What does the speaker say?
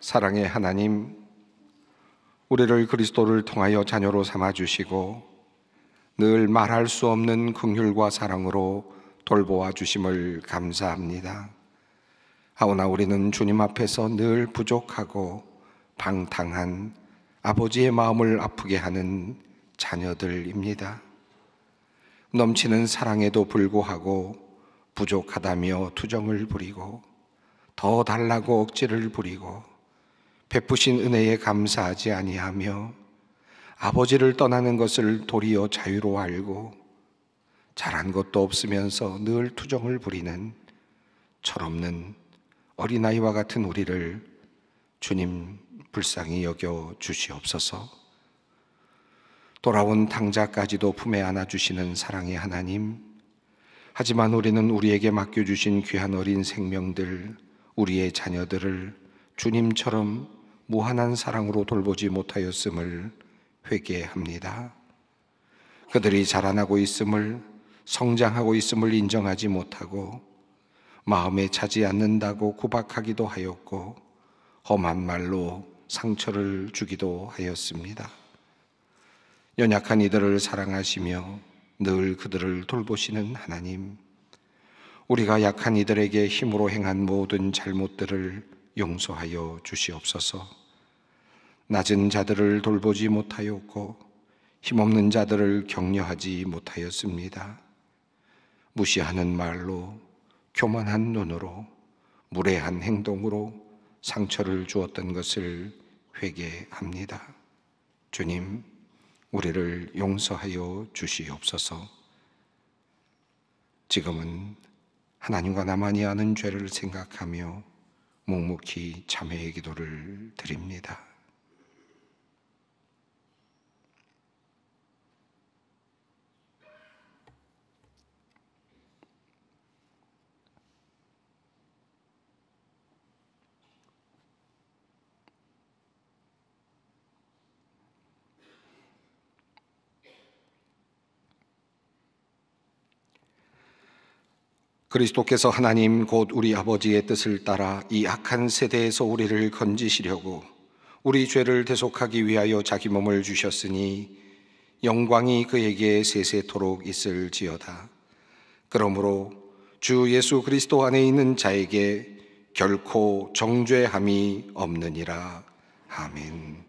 사랑의 하나님, 우리를 그리스도를 통하여 자녀로 삼아 주시고 늘 말할 수 없는 긍휼과 사랑으로 돌보아 주심을 감사합니다. 하오나 우리는 주님 앞에서 늘 부족하고 방탕한 아버지의 마음을 아프게 하는 자녀들입니다. 넘치는 사랑에도 불구하고 부족하다며 투정을 부리고 더 달라고 억지를 부리고 베푸신 은혜에 감사하지 아니하며 아버지를 떠나는 것을 도리어 자유로 알고 잘한 것도 없으면서 늘 투정을 부리는 철없는 어린아이와 같은 우리를 주님 불쌍히 여겨 주시옵소서. 돌아온 당자까지도 품에 안아 주시는 사랑의 하나님. 하지만 우리는 우리에게 맡겨 주신 귀한 어린 생명들, 우리의 자녀들을 주님처럼 무한한 사랑으로 돌보지 못하였음을 회개합니다. 그들이 자라나고 있음을 성장하고 있음을 인정하지 못하고 마음에 차지 않는다고 구박하기도 하였고 험한 말로 상처를 주기도 하였습니다. 연약한 이들을 사랑하시며 늘 그들을 돌보시는 하나님, 우리가 약한 이들에게 힘으로 행한 모든 잘못들을 용서하여 주시옵소서. 낮은 자들을 돌보지 못하였고 힘없는 자들을 격려하지 못하였습니다. 무시하는 말로 교만한 눈으로 무례한 행동으로 상처를 주었던 것을 회개합니다. 주님, 우리를 용서하여 주시옵소서. 지금은 하나님과 나만이 아는 죄를 생각하며 묵묵히 자매의 기도를 그리스도께서 하나님 곧 우리 아버지의 뜻을 따라 이 악한 세대에서 우리를 건지시려고 우리 죄를 대속하기 위하여 자기 몸을 주셨으니 영광이 그에게 세세토록 있을지어다. 그러므로 주 예수 그리스도 안에 있는 자에게 결코 정죄함이 없느니라. 아멘.